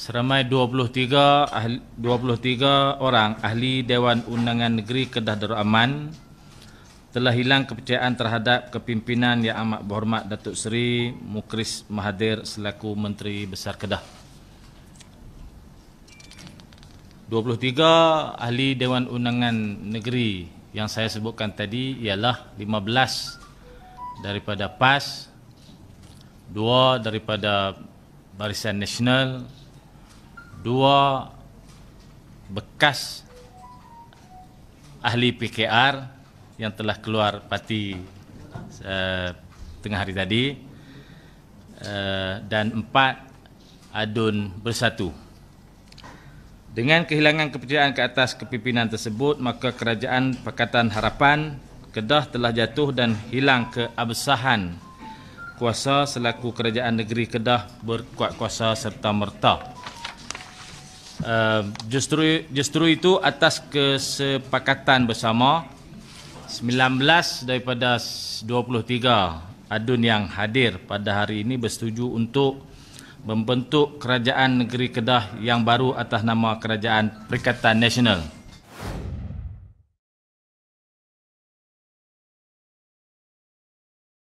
seramai 23 ahli, 23 orang ahli Dewan Undangan Negeri Kedah Darul Aman telah hilang kepercayaan terhadap kepimpinan yang amat berhormat Datuk Seri Mukris Mahathir selaku Menteri Besar Kedah. 23 ahli Dewan Undangan Negeri yang saya sebutkan tadi ialah 15 daripada PAS, 2 daripada Barisan Nasional, dua bekas ahli PKR yang telah keluar parti uh, tengah hari tadi uh, dan empat adun bersatu. Dengan kehilangan kepercayaan ke atas kepimpinan tersebut, maka kerajaan Pakatan Harapan Kedah telah jatuh dan hilang keabsahan kuasa selaku kerajaan negeri Kedah berkuat kuasa serta merta. Ehm, justru justru itu atas kesepakatan bersama 19 daripada 23 adun yang hadir pada hari ini bersetuju untuk membentuk kerajaan negeri Kedah yang baru atas nama kerajaan Perikatan Nasional.